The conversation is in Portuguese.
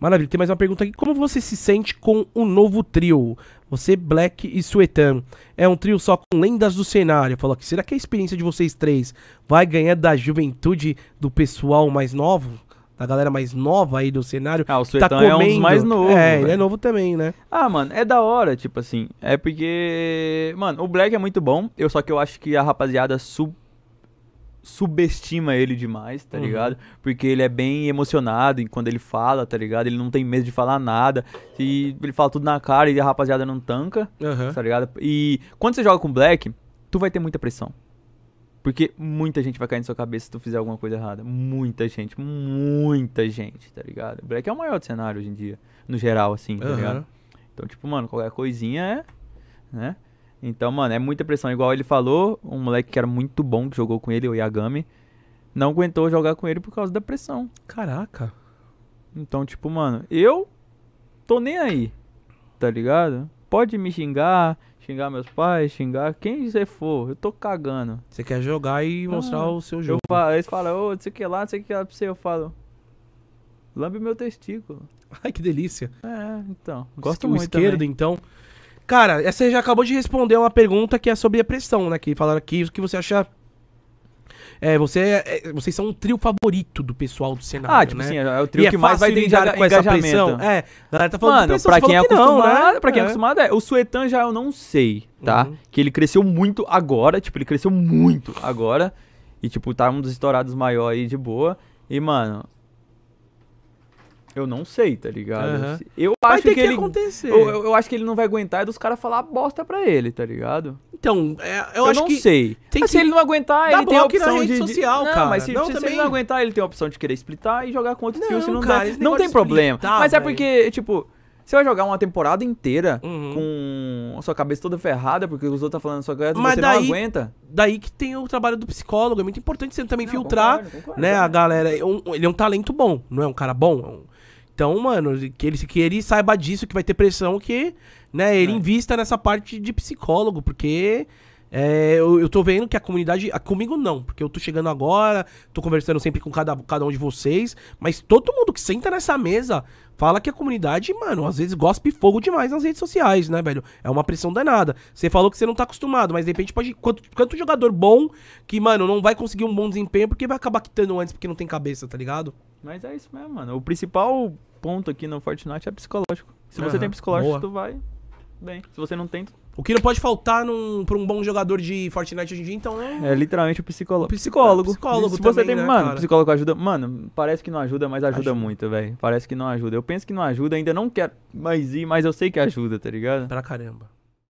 Maravilha. Tem mais uma pergunta aqui. Como você se sente com o novo trio? Você, Black e Suetan. É um trio só com lendas do cenário. Falou que será que a experiência de vocês três vai ganhar da juventude do pessoal mais novo? Da galera mais nova aí do cenário. Ah, o tá Suetan tá comendo. é um dos mais novo. É, véio. ele é novo também, né? Ah, mano, é da hora, tipo assim. É porque. Mano, o Black é muito bom. Eu só que eu acho que a rapaziada super subestima ele demais, tá uhum. ligado? Porque ele é bem emocionado e quando ele fala, tá ligado? Ele não tem medo de falar nada. E ele fala tudo na cara e a rapaziada não tanca, uhum. tá ligado? E quando você joga com Black, tu vai ter muita pressão. Porque muita gente vai cair na sua cabeça se tu fizer alguma coisa errada. Muita gente, muita gente, tá ligado? Black é o maior do cenário hoje em dia, no geral, assim, tá uhum. ligado? Então, tipo, mano, qualquer coisinha é, né? Então, mano, é muita pressão. Igual ele falou, um moleque que era muito bom, que jogou com ele, o Yagami, não aguentou jogar com ele por causa da pressão. Caraca. Então, tipo, mano, eu tô nem aí, tá ligado? Pode me xingar, xingar meus pais, xingar quem você for, eu tô cagando. Você quer jogar e ah, mostrar ah, o seu jogo. Eu falo, eles falam, ô, oh, sei o que lá, não sei o que lá pra você, eu falo, lambe meu testículo. Ai, que delícia. É, então, gosto o muito esquerdo, também. então... Cara, essa já acabou de responder uma pergunta que é sobre a pressão, né? Que falaram aqui, o que você acha é, você, é, é vocês são um trio favorito do pessoal do cenário. Ah, tipo né? assim, é, é o trio e é que é mais vai lidar com essa pressão. É, a galera tá falando Mano, pra quem é que acostumado, não, né? pra quem é. é acostumado é. O Suetan já eu não sei, tá? Uhum. Que ele cresceu muito agora, tipo, ele cresceu muito agora. E, tipo, tá um dos estourados maior aí de boa. E, mano, eu não sei, tá ligado? Uhum. Eu vai acho que, que, ele, acontecer. Eu, eu, acho que ele não vai aguentar e dos caras falar bosta pra ele, tá ligado? Então, é, eu, eu, acho não que sei. Tem mas que... se ele não aguentar, ele tem a opção na rede de, social, Não, cara. Mas se, não, se, também... se, ele não aguentar, ele tem a opção de querer splitar e jogar com outros não, se não cara, dá. Não tem problema. Splitar, mas é porque, tipo, você vai jogar uma temporada inteira uhum. com a sua cabeça toda ferrada, porque os outros tá falando sua cabeça, Mas você daí, não aguenta. Daí que tem o trabalho do psicólogo, é muito importante você também não, filtrar, concordo, concordo, né, é. a galera. É ele é um talento bom, não é um cara bom, é um então, mano, que ele, que ele saiba disso, que vai ter pressão, que né, ele é. invista nessa parte de psicólogo, porque é, eu, eu tô vendo que a comunidade. A, comigo não, porque eu tô chegando agora, tô conversando sempre com cada, cada um de vocês, mas todo mundo que senta nessa mesa fala que a comunidade, mano, às vezes gospe fogo demais nas redes sociais, né, velho? É uma pressão danada. Você falou que você não tá acostumado, mas de repente pode. Quanto, quanto jogador bom que, mano, não vai conseguir um bom desempenho porque vai acabar quitando antes porque não tem cabeça, tá ligado? Mas é isso mesmo, mano. O principal ponto aqui no Fortnite é psicológico. Se você tem psicológico, boa. tu vai bem. Se você não tem, tu- O que não pode faltar num, pra um bom jogador de Fortnite hoje em dia, então, é. é literalmente o psicólogo. Psicólogo. Psicólogo Se você também, tem, né, mano, cara? psicólogo ajuda. Mano, parece que não ajuda, mas ajuda Ajuda. muito, velho. Parece que não ajuda. Eu penso que não ajuda, ainda não quero mais ir, mas eu sei que ajuda, tá ligado? Pra caramba.